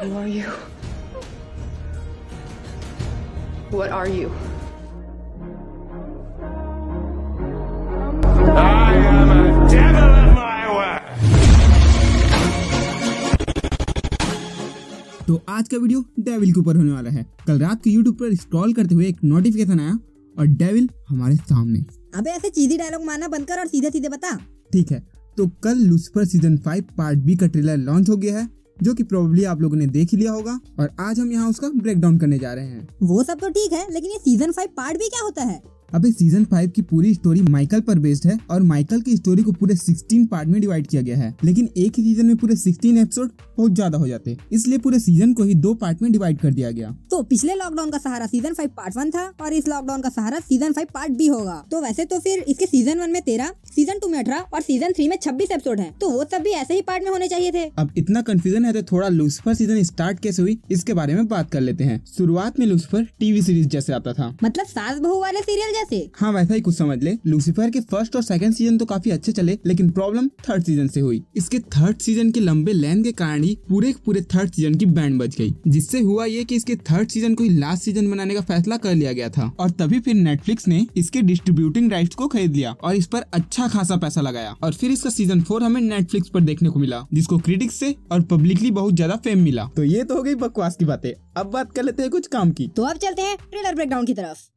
Who are you? What are you? तो आज का वीडियो डेविल के ऊपर होने वाला है कल रात को यूट्यूब पर स्क्रॉल करते हुए एक नोटिफिकेशन आया और डेविल हमारे सामने अबे ऐसे चीजी डायलॉग मारना बंद कर और सीधे सीधे बता ठीक है तो कल Lucifer season five part B का ट्रेलर लॉन्च हो गया है जो कि प्रोबेबली आप लोगों ने देख ही लिया होगा और आज हम यहाँ उसका ब्रेक डाउन करने जा रहे हैं वो सब तो ठीक है लेकिन ये सीजन फाइव पार्ट भी क्या होता है अब इस सीजन फाइव की पूरी स्टोरी माइकल पर बेस्ड है और माइकल की स्टोरी को पूरे 16 पार्ट में डिवाइड किया गया है लेकिन एक ही सीजन में पूरे 16 एपिसोड बहुत ज्यादा हो जाते इसलिए पूरे सीजन को ही दो पार्ट में डिवाइड कर दिया गया तो पिछले लॉकडाउन का सहारा सीजन फाइव पार्ट वन था और इस लॉकडाउन का सहारा सीजन फाइव पार्ट भी होगा तो वैसे तो फिर इसके सीजन वन में तेरह सीजन टू में अठारह और सीजन थ्री में छब्बीस एपिसोड है तो वो सब भी ऐसे ही पार्ट में होने चाहिए थे अब इतना कंफ्यूजन है तो थोड़ा लूसफर सीजन स्टार्ट कैसे हुई इसके बारे में बात कर लेते हैं शुरुआत में लूसफर टीवी सीरीज जैसे आता था मतलब सास बहू वाले सीरियल जैसे हाँ वैसा ही कुछ समझ ले लूसीफर के फर्स्ट और सेकंड सीजन तो काफी अच्छे चले लेकिन प्रॉब्लम थर्ड सीजन से हुई इसके थर्ड सीजन के लंबे लेंथ के कारण ही पूरे पूरे थर्ड सीजन की बैंड बच गई जिससे हुआ ये कि इसके थर्ड सीजन को लास्ट सीजन बनाने का फैसला कर लिया गया था और तभी फिर नेटफ्लिक्स ने इसके डिस्ट्रीब्यूटिंग राइट्स को खरीद लिया और इस पर अच्छा खासा पैसा लगाया और फिर इसका सीजन फोर हमें नेटफ्लिक्स पर देखने को मिला जिसको क्रिटिक्स से और पब्लिकली बहुत ज्यादा फेम मिला तो ये तो हो गई बकवास की बातें अब बात कर लेते हैं कुछ काम की तो अब चलते हैं ट्रेलर ब्रेकडाउन की तरफ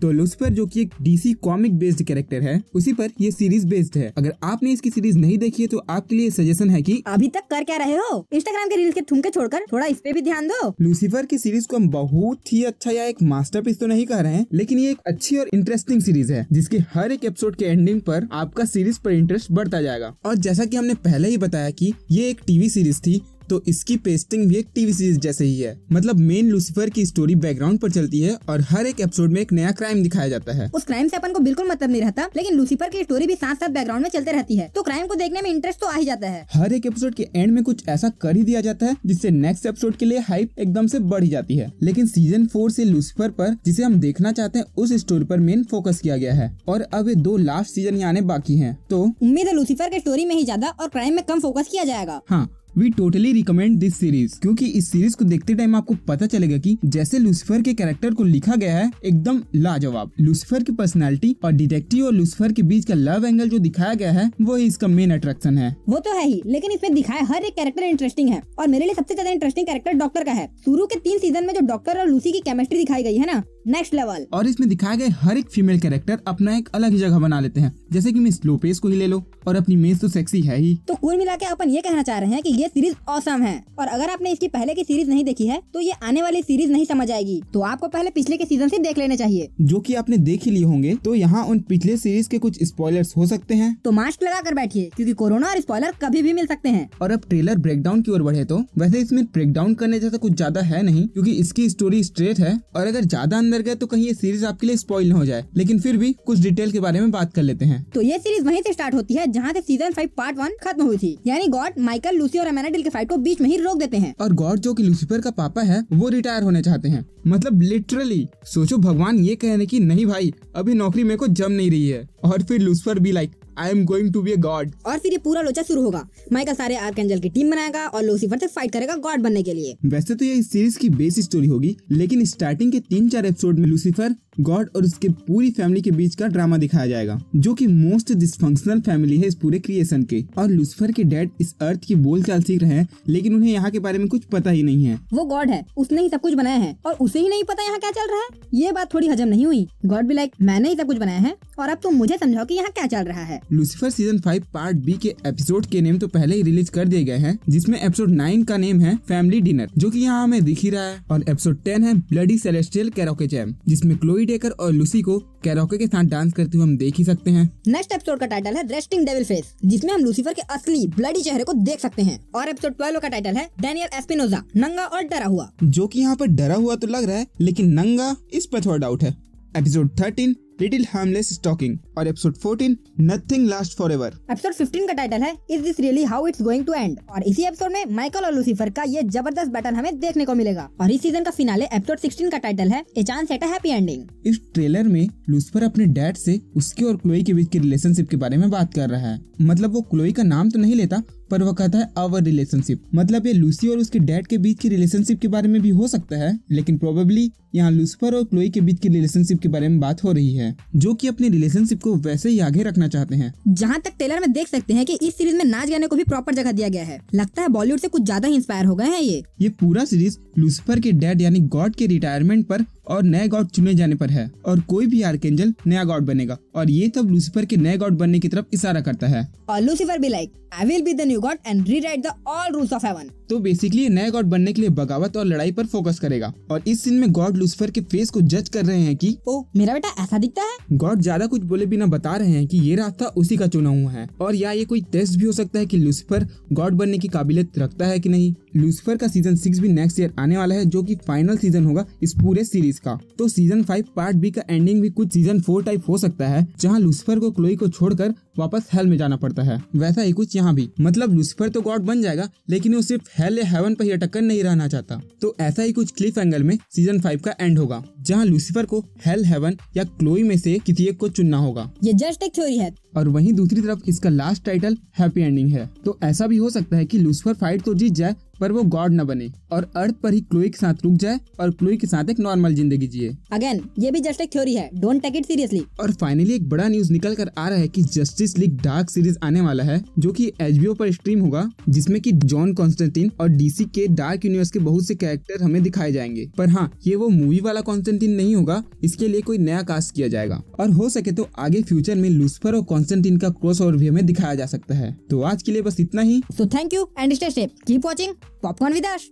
तो लुसिफर जो की एक डीसी कॉमिक बेस्ड कैरेक्टर है उसी पर ये सीरीज बेस्ड है अगर आपने इसकी सीरीज नहीं देखी है तो आपके लिए सजेशन है की अभी तक कर क्या रहे हो इंस्टाग्राम के रील के थुमके छोड़कर थोड़ा इस पे भी ध्यान दो लूसीफर की सीरीज को हम बहुत ही अच्छा या एक मास्टर तो नहीं कह रहे हैं लेकिन ये एक अच्छी और इंटरेस्टिंग सीरीज है जिसके हर एक एपिसोड के एंडिंग पर आपका सीरीज पर इंटरेस्ट बढ़ता जाएगा और जैसा की हमने पहले ही बताया की ये एक टीवी सीरीज थी तो इसकी पेस्टिंग भी एक टीवी सीरीज जैसे ही है मतलब मेन लूसीफर की स्टोरी बैकग्राउंड पर चलती है और हर एक एपिसोड में एक नया क्राइम दिखाया जाता है उस क्राइम से अपन को बिल्कुल मतलब नहीं रहता लेकिन लूसीफर की स्टोरी भी साथ साथ बैकग्राउंड में चलते रहती है तो क्राइम को देखने में इंटरेस्ट तो आ ही जाता है हर एक एपिसोड के एंड में कुछ ऐसा कर ही दिया जाता है जिससे नेक्स्ट एपिसोड के लिए हाइप एकदम से बढ़ ही जाती है लेकिन सीजन फोर से लूसीफर पर जिसे हम देखना चाहते हैं उस स्टोरी पर मेन फोकस किया गया है और अब ये दो लास्ट सीजन ही आने बाकी है तो उम्मीद है लूसीफर के स्टोरी में ही ज्यादा और क्राइम में कम फोकस किया जाएगा हाँ we totally recommend this series क्योंकि इस सीरीज को देखते टाइम आपको पता चलेगा कि जैसे लूसीफर के कैरेक्टर को लिखा गया है एकदम लाजवाब लूसीफर की पर्सनैलिटी और डिटेक्टिव और लूसीफर के बीच का लव एंगल जो दिखाया गया है वो ही इसका मेन अट्रैक्शन है वो तो है ही लेकिन इसमें दिखाया हर एक कैरेक्टर इंटरेस्टिंग है और मेरे लिए सबसे ज्यादा इंटरेस्टिंग कैरेक्टर डॉक्टर का है शुरू के तीन सीजन में जो डॉक्टर और लूसी की केमिस्ट्री दिखाई गई है ना नेक्स्ट लेवल और इसमें दिखाए गए हर एक फीमेल कैरेक्टर अपना एक अलग ही जगह बना लेते हैं जैसे कि मिस लोपेस को ही ले लो और अपनी मेज तो सेक्सी है ही तो कुल मिला के अपन ये कहना चाह रहे हैं कि ये सीरीज औसम है और अगर आपने इसकी पहले की सीरीज नहीं देखी है तो ये आने वाली सीरीज नहीं समझ आएगी तो आपको पहले पिछले के सीजन ऐसी देख लेना चाहिए जो की आपने देख ही लिए होंगे तो यहाँ उन पिछले सीरीज के कुछ स्पॉयलर हो सकते हैं तो मास्क लगा कर बैठिए क्यूँकी कोरोना और स्पॉयलर कभी भी मिल सकते हैं और अब ट्रेलर डाउन की ओर बढ़े तो वैसे इसमें डाउन करने जैसा कुछ ज्यादा है नहीं क्यूँकी इसकी स्टोरी स्ट्रेट है और अगर ज्यादा अंदर अंदर गए तो कहीं ये सीरीज आपके लिए स्पॉइल हो जाए लेकिन फिर भी कुछ डिटेल के बारे में बात कर लेते हैं तो ये सीरीज वहीं से स्टार्ट होती है जहाँ से सीजन फाइव पार्ट वन खत्म हुई थी यानी गॉड माइकल लूसी और एमेनाडिल के फाइट को बीच में ही रोक देते हैं और गॉड जो की लूसीफर का पापा है वो रिटायर होने चाहते हैं मतलब लिटरली सोचो भगवान ये कहने की नहीं भाई अभी नौकरी मेरे को जम नहीं रही है और फिर लूसफर भी like I am going to be God और फिर ये पूरा लोचा शुरू होगा माइकल सारे एंजल की टीम बनाएगा और लोसीफर से फाइट करेगा गॉड बनने के लिए वैसे तो ये इस सीरीज की बेस स्टोरी होगी लेकिन स्टार्टिंग के तीन चार एपिसोड में लूसीफर गॉड और उसके पूरी फैमिली के बीच का ड्रामा दिखाया जाएगा जो कि मोस्ट डिसफंक्शनल फैमिली है इस पूरे क्रिएशन के और लूसीफर के डैड इस अर्थ की बोल चाल सीख रहे हैं लेकिन उन्हें यहाँ के बारे में कुछ पता ही नहीं है वो गॉड है उसने ही सब कुछ बनाया है और उसे ही नहीं पता यहाँ क्या चल रहा है ये बात थोड़ी हजम नहीं हुई गॉड भी लाइक मैंने ही सब कुछ बनाया है और अब तुम मुझे समझाओ की यहाँ क्या चल रहा है Lucifer season five part B के एपिसोड के नेम तो पहले ही रिलीज कर दिए गए हैं जिसमें एपिसोड नाइन का नेम है फैमिली डिनर जो कि यहाँ हमें दिख ही रहा है और एपिसोड टेन है ब्लडी सेलेस्टियल कैरोके जैम जिसमें क्लोई डेकर और लूसी को कैरोके के साथ डांस करते हुए हम देख ही सकते हैं नेक्स्ट एपिसोड का टाइटल है रेस्टिंग डेविल फेस जिसमें हम लूसीफर के असली ब्लडी चेहरे को देख सकते हैं और एपिसोड ट्वेल्व का टाइटल है डेनियल एस्पिनोजा नंगा और डरा हुआ जो की यहाँ पर डरा हुआ तो लग रहा है लेकिन नंगा इस पर थोड़ा डाउट है episode thirteen little harmless stalking और episode 14 nothing last for ever episode 15 का टाइटल है is this really how it's going to end और इसी एपिसोड में माइकल और लूसीफर का ये जबरदस्त बैटल हमें देखने को मिलेगा और इस सीजन का फिनाले एपिसोड 16 का टाइटल है a chance at happy ending इस ट्रेलर में लूसीफर अपने डैड से उसके और क्लोई के बीच के रिलेशनशिप के बारे में बात कर रहा है मतलब वो क्लोई का नाम तो नहीं लेता पर वो कहता है आवर रिलेशनशिप मतलब ये लूसी और उसके डैड के बीच की रिलेशनशिप के बारे में भी हो सकता है लेकिन प्रोबेबली यहाँ लूसीफर और क्लोई के बीच की रिलेशनशिप के बारे में बात हो रही है जो कि अपनी रिलेशनशिप को वैसे ही आगे रखना चाहते हैं जहाँ तक टेलर में देख सकते हैं कि इस सीरीज में नाच गाने को भी प्रॉपर जगह दिया गया है लगता है बॉलीवुड से कुछ ज्यादा ही इंस्पायर हो गए हैं ये ये पूरा सीरीज लूसीफर के डैड यानी गॉड के रिटायरमेंट पर और नए गॉड चुने जाने पर है और कोई भी आर्केंजल नया गॉड बनेगा और ये तब लूसीफर के नए गॉड बनने की तरफ इशारा करता है और लूसीफर भी like I will be the new you got and rewrite the all rules of heaven. तो बेसिकली नए गॉड बनने के लिए बगावत और लड़ाई पर फोकस करेगा और इस सीन में गॉड लूसफर के फेस को जज कर रहे हैं कि ओ मेरा बेटा ऐसा दिखता है गॉड ज्यादा कुछ बोले बिना बता रहे हैं कि ये रास्ता उसी का चुना हुआ है और या ये कोई टेस्ट भी हो सकता है कि लूसफर गॉड बनने की काबिलियत रखता है कि नहीं लूसिफर का सीजन सिक्स भी नेक्स्ट ईयर आने वाला है जो की फाइनल सीजन होगा इस पूरे सीरीज का तो सीजन फाइव पार्ट बी का एंडिंग भी कुछ सीजन फोर टाइप हो सकता है जहाँ लूसिफर को क्लोई को छोड़कर वापस हेल में जाना पड़ता है वैसा ही कुछ यहाँ भी मतलब लूसिफर तो गॉड बन जाएगा लेकिन वो सिर्फ हेल या हेवन पर ही अटककर नहीं रहना चाहता तो ऐसा ही कुछ क्लिफ एंगल में सीजन फाइव का एंड होगा जहाँ लूसीफर को हेल हेवन या क्लोई में से किसी एक को चुनना होगा ये जस्ट एक थ्योरी है और वहीं दूसरी तरफ इसका लास्ट टाइटल हैप्पी एंडिंग है तो ऐसा भी हो सकता है कि लूसफर फाइट तो जीत जाए पर वो गॉड न बने और अर्थ पर ही क्लोई के साथ रुक जाए और क्लोई के साथ एक नॉर्मल जिंदगी जिए अगेन ये भी जस्ट एक थ्योरी है डोंट टेक इट सीरियसली और फाइनली एक बड़ा न्यूज निकल कर आ रहा है कि जस्टिस लीग डार्क सीरीज आने वाला है जो कि एच पर स्ट्रीम होगा जिसमें कि जॉन कॉन्स्टेंटिन और डीसी के डार्क यूनिवर्स के बहुत से कैरेक्टर हमें दिखाए जाएंगे पर हाँ ये वो मूवी वाला कॉन्स्टेंटिन नहीं होगा इसके लिए कोई नया कास्ट किया जाएगा और हो सके तो आगे फ्यूचर में लूसफर और कॉन्स्टेंटिन का क्रॉस ओवर ओवरव्यू में दिखाया जा सकता है तो आज के लिए बस इतना ही so thank you and stay safe keep watching popcorn विदाश